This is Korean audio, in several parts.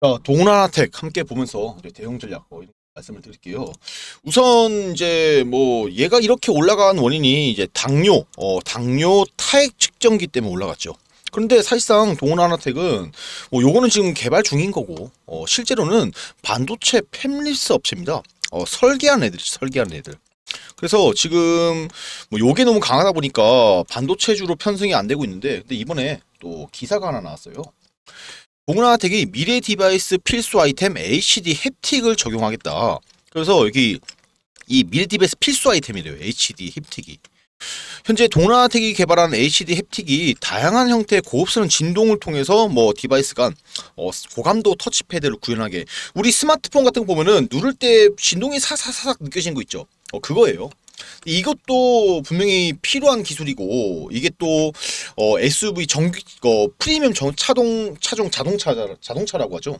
자, 어, 동나라텍 함께 보면서 대형 전략 뭐 이런 말씀을 드릴게요. 우선 이제 뭐 얘가 이렇게 올라간 원인이 이제 당뇨, 어, 당뇨 타액 측정기 때문에 올라갔죠. 그런데 사실상 동원하나텍은 뭐 요거는 지금 개발 중인 거고 어, 실제로는 반도체 팹리스 업체입니다. 어, 설계한 애들 설계한 애들. 그래서 지금 뭐 요게 너무 강하다 보니까 반도체주로 편승이 안 되고 있는데 근데 이번에 또 기사가 하나 나왔어요. 동나아텍이 미래 디바이스 필수 아이템 HD 햅틱을 적용하겠다. 그래서 여기 이 미래 디바이스 필수 아이템이래요. HD 햅틱이. 현재 동나아텍이 개발한 HD 햅틱이 다양한 형태의 고급스러운 진동을 통해서 뭐 디바이스 간 어, 고감도 터치패드를 구현하게 우리 스마트폰 같은 거 보면은 누를 때 진동이 사사사삭 느껴지는 거 있죠. 어, 그거예요. 이것도 분명히 필요한 기술이고 이게 또 어, SUV 전기 어, 프리미엄 전, 차동 차종 자동차 자동차라고 하죠.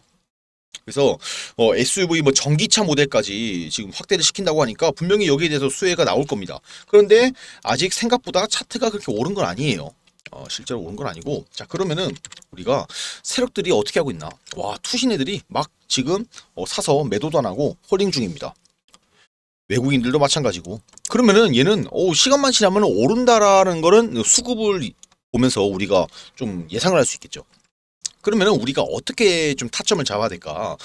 그래서 어, SUV 뭐 전기차 모델까지 지금 확대를 시킨다고 하니까 분명히 여기에 대해서 수혜가 나올 겁니다. 그런데 아직 생각보다 차트가 그렇게 오른 건 아니에요. 어, 실제로 오른 건 아니고 자 그러면은 우리가 세력들이 어떻게 하고 있나 와 투신 애들이 막 지금 어, 사서 매도도 안 하고 홀링 중입니다. 외국인들도 마찬가지고 그러면은 얘는 오, 어, 시간만 지나면 오른다라는 거는 수급을 보면서 우리가 좀 예상을 할 수 있겠죠. 그러면 은 우리가 어떻게 좀 타점을 잡아야 될까?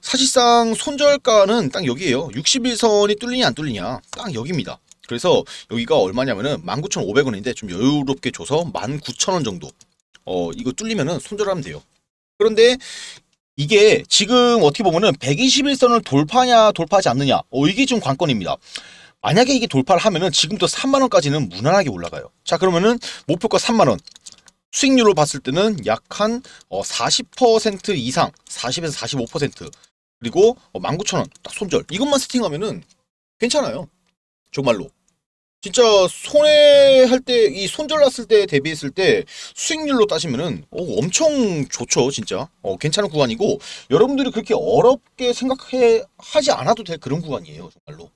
사실상 손절가는 딱 여기에요. 61선이 뚫리냐 안 뚫리냐 딱 여기입니다. 그래서 여기가 얼마냐면은 19,500원인데 좀 여유롭게 줘서 19,000원 정도 어 이거 뚫리면은 손절하면 돼요. 그런데 이게 지금 어떻게 보면은 121선을 돌파냐 돌파하지 않느냐 어, 이게 좀 관건입니다. 만약에 이게 돌파를 하면은 지금부터 3만원까지는 무난하게 올라가요. 자 그러면은 목표가 3만원 수익률로 봤을 때는 약한 40% 어, 이상 40에서 45% 그리고 19,000원 어, 딱 손절 이것만 세팅하면은 괜찮아요. 정말로 진짜 손해할 때 이 손절 랐을때 대비했을 때 수익률로 따지면은 어, 엄청 좋죠 진짜 어, 괜찮은 구간이고 여러분들이 그렇게 어렵게 생각해 하지 않아도 될 그런 구간이에요 정말로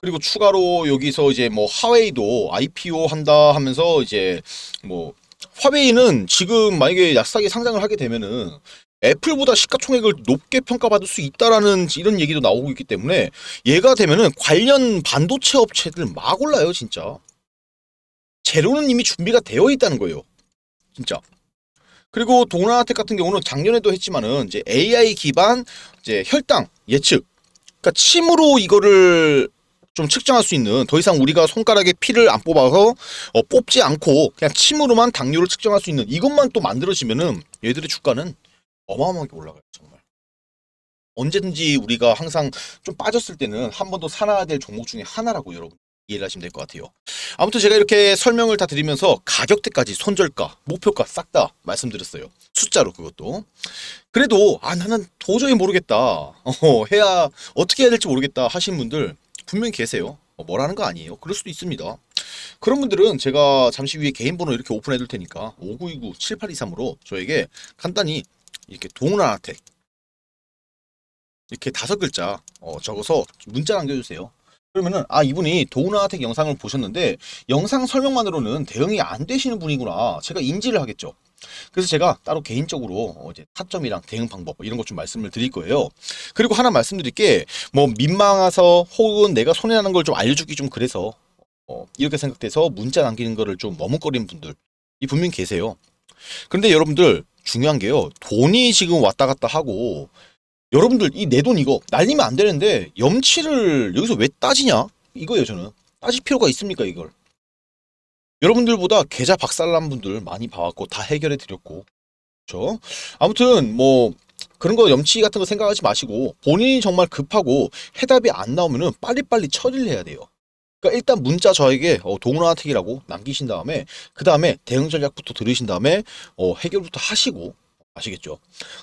그리고 추가로 여기서 이제 뭐 하웨이도 IPO 한다 하면서 이제 뭐 화웨이는 지금 만약에 약사기 상장을 하게 되면은 애플보다 시가총액을 높게 평가받을 수 있다라는 이런 얘기도 나오고 있기 때문에 얘가 되면은 관련 반도체 업체들 막 올라요 진짜 재료는 이미 준비가 되어 있다는 거예요 진짜 그리고 동나아텍 같은 경우는 작년에도 했지만은 이제 AI 기반 이제 혈당 예측 그러니까 침으로 이거를 좀 측정할 수 있는 더 이상 우리가 손가락에 피를 안 뽑아서 어, 뽑지 않고 그냥 침으로만 당뇨를 측정할 수 있는 이것만 또 만들어지면은 얘들의 주가는 어마어마하게 올라가요 정말. 언제든지 우리가 항상 좀 빠졌을 때는 한 번더 살아야 될 종목 중에 하나라고 여러분 이해를 하시면 될 것 같아요. 아무튼 제가 이렇게 설명을 다 드리면서 가격대까지 손절가, 목표가 싹 다 말씀드렸어요. 숫자로 그것도. 그래도 아 나는 도저히 모르겠다. 어, 해야 어떻게 해야 될지 모르겠다 하신 분들 분명히 계세요. 어, 뭐라는 거 아니에요. 그럴 수도 있습니다. 그런 분들은 제가 잠시 후에 개인 번호 이렇게 오픈해 둘 테니까 5929-7823으로 저에게 간단히 이렇게 동란아택 이렇게 다섯 글자 어, 적어서 문자 남겨주세요. 그러면은 아 이분이 도우나아텍 영상을 보셨는데 영상 설명만으로는 대응이 안 되시는 분이구나 제가 인지를 하겠죠. 그래서 제가 따로 개인적으로 어, 이제 타점이랑 대응 방법 이런 것 좀 말씀을 드릴 거예요. 그리고 하나 말씀드릴 게 뭐 민망해서 혹은 내가 손해나는 걸 좀 알려주기 좀 그래서 어, 이렇게 생각돼서 문자 남기는 거를 좀 머뭇거리는 분들 이 분명 계세요. 그런데 여러분들 중요한 게요. 돈이 지금 왔다 갔다 하고 여러분들 이 내 돈 이거 날리면 안 되는데 염치를 여기서 왜 따지냐? 이거예요 저는. 따질 필요가 있습니까 이걸. 여러분들보다 계좌 박살난 분들 많이 봐왔고 다 해결해 드렸고 그렇죠? 아무튼 뭐 그런 거 염치 같은 거 생각하지 마시고 본인이 정말 급하고 해답이 안 나오면 빨리빨리 처리를 해야 돼요. 그러니까 일단 문자 저에게 어, 동원화택이라고 남기신 다음에 그 다음에 대응 전략부터 들으신 다음에 어, 해결부터 하시고 아시겠죠?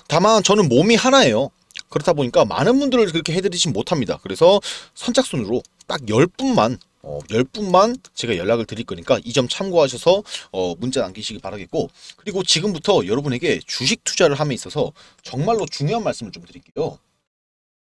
다만 저는 몸이 하나예요. 그렇다 보니까 많은 분들을 그렇게 해드리진 못합니다. 그래서 선착순으로 딱 10분만 어, 10분만 제가 연락을 드릴 거니까 이 점 참고하셔서 어, 문자 남기시기 바라겠고 그리고 지금부터 여러분에게 주식 투자를 함에 있어서 정말로 중요한 말씀을 좀 드릴게요.